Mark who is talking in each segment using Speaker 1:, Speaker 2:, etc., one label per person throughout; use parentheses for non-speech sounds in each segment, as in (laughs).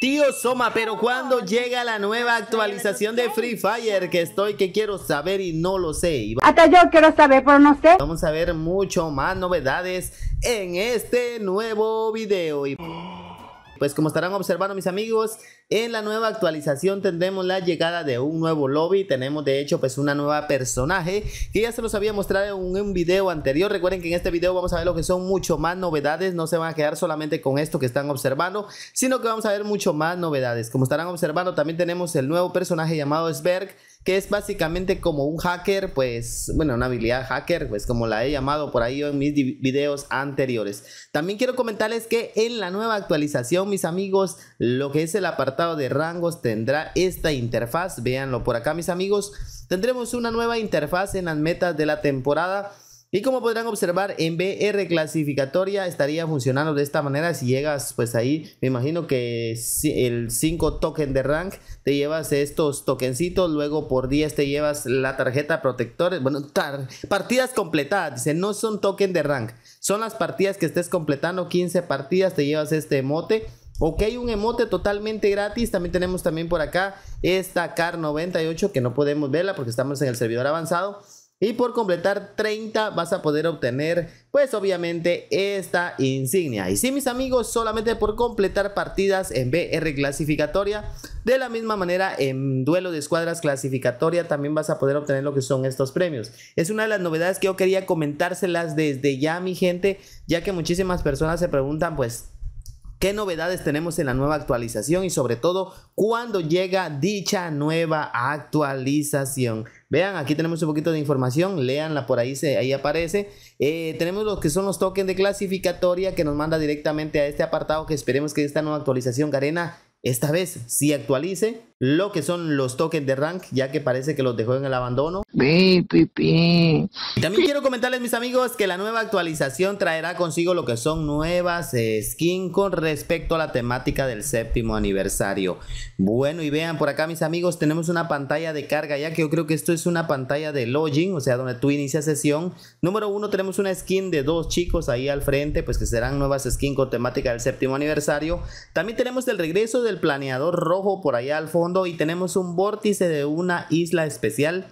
Speaker 1: Tío Soma, pero ¿cuándo llega la nueva actualización de Free Fire? Que estoy que quiero saber y no lo sé. Hasta yo quiero saber, pero no sé. Vamos a ver mucho más novedades en este nuevo video. (gasps) (gasps) Pues como estarán observando mis amigos, en la nueva actualización tendremos la llegada de un nuevo lobby. Tenemos de hecho pues una nueva personaje que ya se los había mostrado en un video anterior. Recuerden que en este video vamos a ver lo que son mucho más novedades. No se van a quedar solamente con esto que están observando, sino que vamos a ver mucho más novedades. Como estarán observando también tenemos el nuevo personaje llamado Sberg que es básicamente como un hacker, pues, bueno, una habilidad hacker, pues como la he llamado por ahí en mis videos anteriores. También quiero comentarles que en la nueva actualización, mis amigos, lo que es el apartado de rangos tendrá esta interfaz. Véanlo por acá, mis amigos. Tendremos una nueva interfaz en las metas de la temporada y como podrán observar, en BR clasificatoria estaría funcionando de esta manera. Si llegas pues ahí, me imagino que el 5 token de rank, te llevas estos tokencitos. Luego por 10 te llevas la tarjeta protectores. Bueno, partidas completadas. Dice, no son token de rank. Son las partidas que estés completando. 15 partidas te llevas este emote. Ok, un emote totalmente gratis. También tenemos también por acá esta CAR 98 que no podemos verla porque estamos en el servidor avanzado. Y por completar 30 vas a poder obtener pues obviamente esta insignia. Y sí mis amigos, solamente por completar partidas en BR clasificatoria, de la misma manera en duelo de escuadras clasificatoria también vas a poder obtener lo que son estos premios. Es una de las novedades que yo quería comentárselas desde ya mi gente, ya que muchísimas personas se preguntan pues qué novedades tenemos en la nueva actualización y sobre todo cuándo llega dicha nueva actualización. Vean, aquí tenemos un poquito de información, leanla por ahí, se, ahí aparece. Eh, tenemos lo que son los tokens de clasificatoria que nos manda directamente a este apartado que esperemos que esta nueva actualización, Garena, esta vez sí actualice lo que son los tokens de rank, ya que parece que los dejó en el abandono. Pi, También quiero comentarles, mis amigos, que la nueva actualización traerá consigo lo que son nuevas eh, skins con respecto a la temática del séptimo aniversario. Bueno, y vean por acá, mis amigos, tenemos una pantalla de carga, ya que yo creo que esto es una pantalla de login, o sea, donde tú inicias sesión. Número uno, tenemos una skin de dos chicos ahí al frente, pues que serán nuevas skins con temática del séptimo aniversario. También tenemos el regreso del planeador rojo por allá al fondo y tenemos un vórtice de una isla especial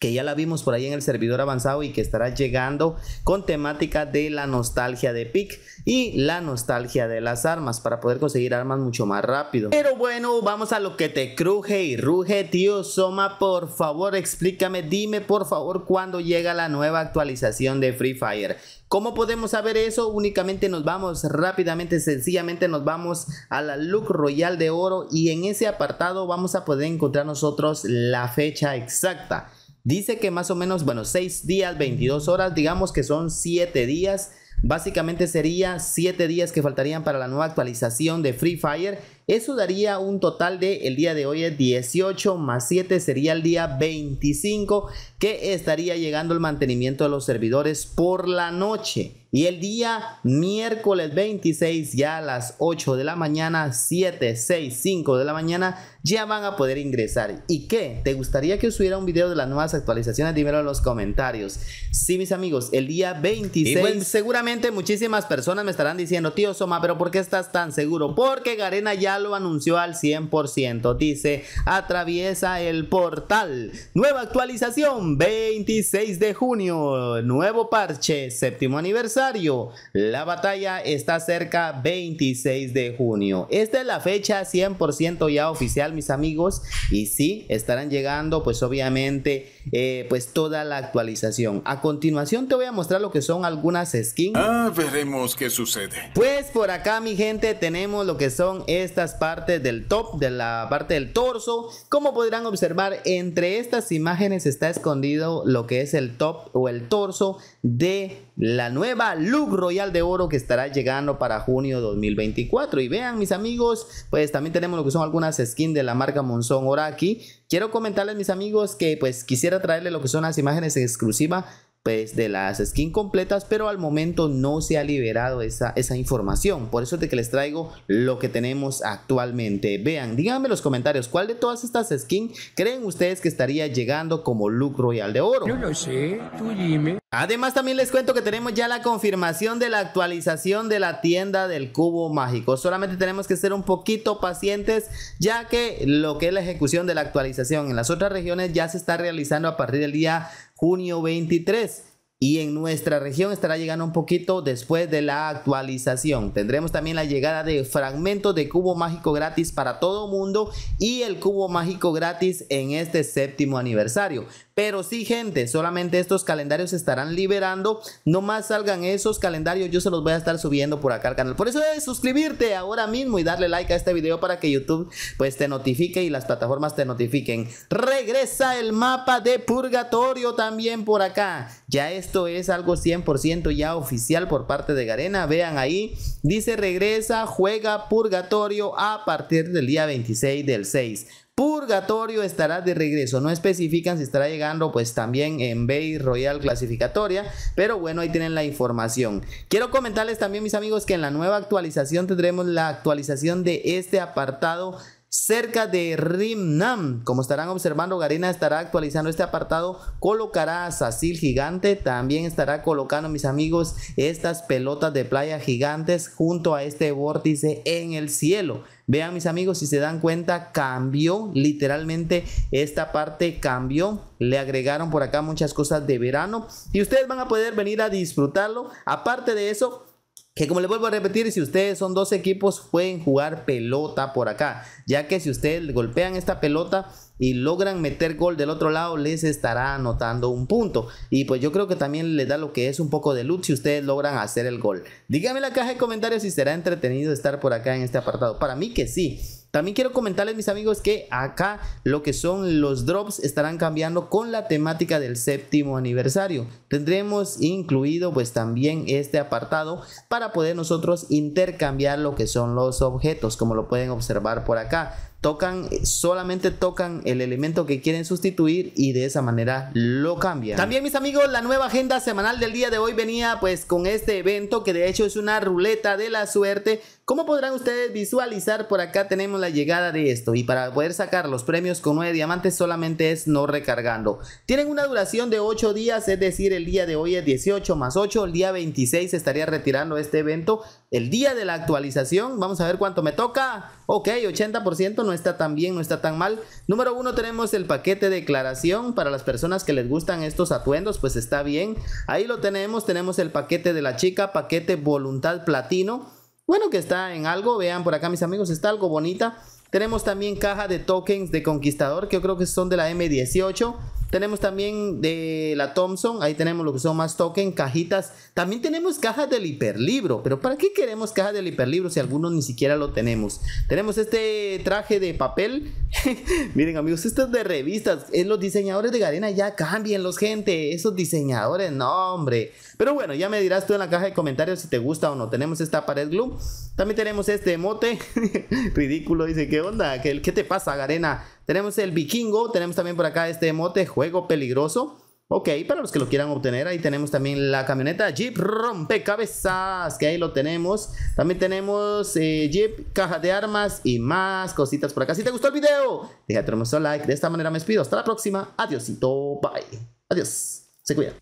Speaker 1: que ya la vimos por ahí en el servidor avanzado y que estará llegando con temática de la nostalgia de Pic y la nostalgia de las armas para poder conseguir armas mucho más rápido. Pero bueno, vamos a lo que te cruje y ruge, tío Soma, por favor explícame, dime por favor cuándo llega la nueva actualización de Free Fire. ¿Cómo podemos saber eso? Únicamente nos vamos rápidamente, sencillamente nos vamos a la Look Royal de Oro y en ese apartado vamos a poder encontrar nosotros la fecha exacta. Dice que más o menos, bueno, 6 días, 22 horas, digamos que son 7 días. Básicamente sería 7 días que faltarían para la nueva actualización de Free Fire eso daría un total de el día de hoy es 18 más 7 sería el día 25 que estaría llegando el mantenimiento de los servidores por la noche. Y el día miércoles 26, ya a las 8 de la mañana, 7, 6, 5 de la mañana, ya van a poder ingresar. ¿Y qué? ¿Te gustaría que subiera un video de las nuevas actualizaciones? Dímelo en los comentarios. Sí, mis amigos, el día 26. seguramente muchísimas personas me estarán diciendo, tío Soma, pero ¿por qué estás tan seguro? Porque Garena ya lo anunció al 100%. Dice, atraviesa el portal. Nueva actualización, 26 de junio. Nuevo parche, séptimo aniversario. La batalla está cerca 26 de junio. Esta es la fecha 100% ya oficial, mis amigos. Y sí, estarán llegando, pues obviamente, eh, pues toda la actualización. A continuación te voy a mostrar lo que son algunas skins. Ah, veremos qué sucede. Pues por acá, mi gente, tenemos lo que son estas partes del top, de la parte del torso. Como podrán observar, entre estas imágenes está escondido lo que es el top o el torso de la nueva look royal de oro que estará llegando para junio 2024. Y vean, mis amigos, pues también tenemos lo que son algunas skins de la marca Monzón aquí Quiero comentarles, mis amigos, que pues quisiera traerle lo que son las imágenes exclusivas pues de las skins completas, pero al momento no se ha liberado esa, esa información. Por eso es de que les traigo lo que tenemos actualmente. Vean, díganme en los comentarios, ¿cuál de todas estas skins creen ustedes que estaría llegando como look royal de oro? Yo lo sé, tú dime. Además también les cuento que tenemos ya la confirmación de la actualización de la tienda del cubo mágico. Solamente tenemos que ser un poquito pacientes ya que lo que es la ejecución de la actualización en las otras regiones ya se está realizando a partir del día junio 23 y en nuestra región estará llegando un poquito después de la actualización. Tendremos también la llegada de fragmentos de cubo mágico gratis para todo mundo y el cubo mágico gratis en este séptimo aniversario. Pero sí, gente, solamente estos calendarios se estarán liberando. No más salgan esos calendarios, yo se los voy a estar subiendo por acá al canal. Por eso debes suscribirte ahora mismo y darle like a este video para que YouTube pues te notifique y las plataformas te notifiquen. Regresa el mapa de purgatorio también por acá. Ya esto es algo 100% ya oficial por parte de Garena. Vean ahí, dice regresa, juega purgatorio a partir del día 26 del 6. Purgatorio estará de regreso. No especifican si estará llegando pues también en Bay Royal clasificatoria. Pero bueno, ahí tienen la información. Quiero comentarles también mis amigos que en la nueva actualización tendremos la actualización de este apartado cerca de Rimnam. Como estarán observando, Garina estará actualizando este apartado. Colocará a Sasil gigante. También estará colocando, mis amigos, estas pelotas de playa gigantes junto a este vórtice en el cielo. Vean mis amigos, si se dan cuenta, cambió literalmente esta parte, cambió. Le agregaron por acá muchas cosas de verano y ustedes van a poder venir a disfrutarlo. Aparte de eso, que como les vuelvo a repetir, si ustedes son dos equipos, pueden jugar pelota por acá. Ya que si ustedes golpean esta pelota y logran meter gol del otro lado, les estará anotando un punto. Y pues yo creo que también les da lo que es un poco de luz si ustedes logran hacer el gol. Díganme en la caja de comentarios si será entretenido estar por acá en este apartado. Para mí que sí. También quiero comentarles, mis amigos, que acá lo que son los drops estarán cambiando con la temática del séptimo aniversario. Tendremos incluido pues también este apartado para poder nosotros intercambiar lo que son los objetos, como lo pueden observar por acá tocan, eh, solamente tocan el elemento que quieren sustituir y de esa manera lo cambian. También mis amigos, la nueva agenda semanal del día de hoy venía pues con este evento que de hecho es una ruleta de la suerte ¿Cómo podrán ustedes visualizar, por acá tenemos la llegada de esto y para poder sacar los premios con 9 diamantes solamente es no recargando. Tienen una duración de 8 días, es decir, el día de hoy es 18 más 8, el día 26 estaría retirando este evento. El día de la actualización, vamos a ver cuánto me toca. Ok, 80% no está tan bien, no está tan mal. Número 1 tenemos el paquete de declaración para las personas que les gustan estos atuendos, pues está bien. Ahí lo tenemos, tenemos el paquete de la chica, paquete voluntad platino bueno que está en algo. Vean por acá, mis amigos, está algo bonita. Tenemos también caja de tokens de Conquistador, que yo creo que son de la M18. Tenemos también de la Thompson, ahí tenemos lo que son más token, cajitas. También tenemos cajas del hiperlibro, pero ¿para qué queremos cajas del hiperlibro si algunos ni siquiera lo tenemos? Tenemos este traje de papel. (laughs) Miren amigos, esto es de revistas. Es eh, los diseñadores de Garena ya los gente. Esos diseñadores, no, hombre. Pero bueno, ya me dirás tú en la caja de comentarios si te gusta o no. Tenemos esta pared glue. También tenemos este mote. (laughs) Ridículo, dice, ¿qué onda? qué te pasa, Garena? Tenemos el vikingo, tenemos también por acá este emote, juego peligroso. Ok, para los que lo quieran obtener, ahí tenemos también la camioneta Jeep Rompecabezas, que ahí lo tenemos. También tenemos eh, Jeep, caja de armas y más cositas por acá. Si te gustó el video, déjate un like. De esta manera me despido. Hasta la próxima. Adiosito. Bye. Adiós. Se cuida.